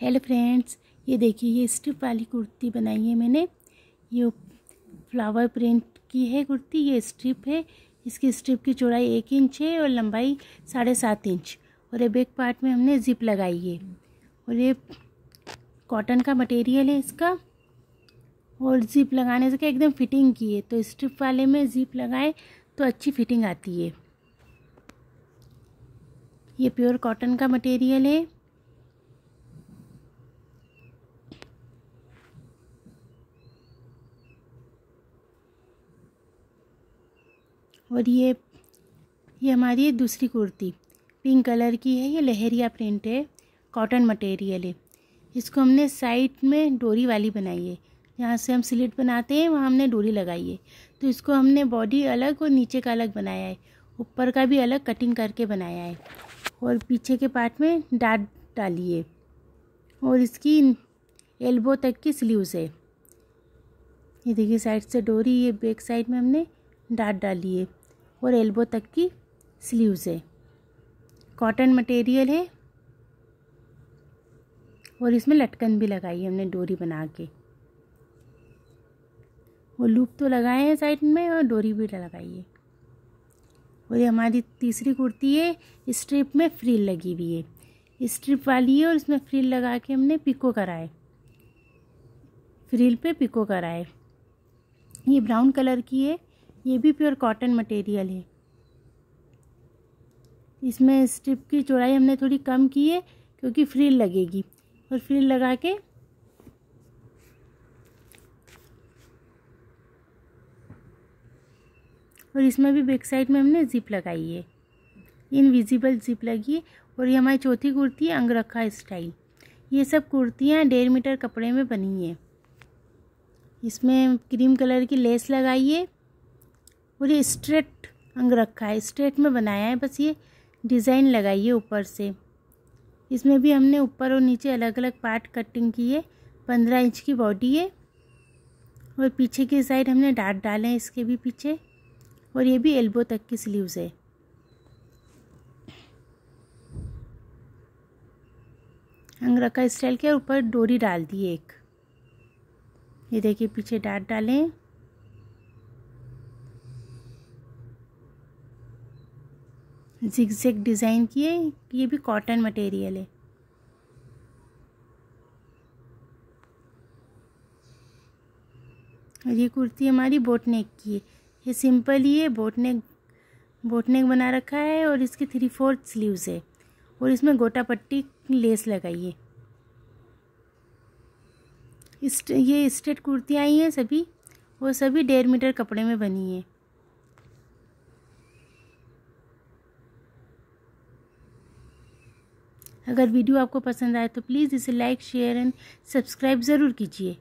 hello friends ये देखिए ये स्ट्रिप वाली कुर्ती बनाई है मैंने ये फ्लावर प्रिंट की है कुर्ती ये स्ट्रिप है इसकी स्ट्रिप की चौड़ाई एक इंच है और लंबाई साढ़े सात इंच और ये बैक पार्ट में हमने जिप लगाई है और ये कॉटन का मटेरियल है इसका और जिप लगाने से क्या एकदम फिटिंग की है तो स्ट्रिप वाले में जिप लगाए तो अच्छी फिटिंग आती है ये प्योर कॉटन का मटेरियल है और ये ये हमारी दूसरी कुर्ती पिंक कलर की है ये लहरिया प्रिंट है कॉटन मटेरियल है इसको हमने साइड में डोरी वाली बनाई है जहाँ से हम स्लिट बनाते हैं वहाँ हमने डोरी लगाई है तो इसको हमने बॉडी अलग और नीचे का अलग बनाया है ऊपर का भी अलग कटिंग करके बनाया है और पीछे के पार्ट में डाट डाली है और इसकी एल्बो तक की स्लीव्स है ये देखिए साइड से डोरी ये बैक साइड में हमने डाट डाली है और एल्बो तक की स्लीव्स है कॉटन मटेरियल है और इसमें लटकन भी लगाई है हमने डोरी बना के वो लूप तो लगाए हैं साइड में और डोरी भी लगाई है और ये हमारी तीसरी कुर्ती है स्ट्रिप में फ्रील लगी हुई है स्ट्रिप वाली है और इसमें फ्रिल लगा के हमने पिको कराए फ्रिल पे पिको कराए ये ब्राउन कलर की है ये भी प्योर कॉटन मटेरियल है इसमें स्ट्रिप की चौड़ाई हमने थोड़ी कम की है क्योंकि फ्रिल लगेगी और फ्रिल लगा के और इसमें भी बैक साइड में हमने जिप लगाई है इनविजिबल जिप लगी है और ये हमारी चौथी कुर्ती है अंगरखा स्टाइल ये सब कुर्तियाँ डेढ़ मीटर कपड़े में बनी है इसमें क्रीम कलर की लेस लगाइए और ये स्ट्रेट अंग रखा है स्ट्रेट में बनाया है बस ये डिज़ाइन लगाइए ऊपर से इसमें भी हमने ऊपर और नीचे अलग अलग पार्ट कटिंग की है पंद्रह इंच की बॉडी है और पीछे की साइड हमने डाट डाले हैं इसके भी पीछे और ये भी एल्बो तक की स्लीव्स है अंगरखा स्टाइल के ऊपर डोरी डाल दी एक ये देखिए पीछे डाट डालें जिग डिज़ाइन डिज़ाइन किए ये भी कॉटन मटेरियल है और ये कुर्ती हमारी बोटनेक की है ये सिंपल ही है बोटनेक बोटनेक बना रखा है और इसके थ्री फोर्थ स्लीव्स है और इसमें गोटा पट्टी लेस लगाइए इस ये स्ट्रेट कुर्तियाँ आई हैं सभी वो सभी डेढ़ मीटर कपड़े में बनी है अगर वीडियो आपको पसंद आए तो प्लीज़ इसे लाइक शेयर एंड सब्सक्राइब ज़रूर कीजिए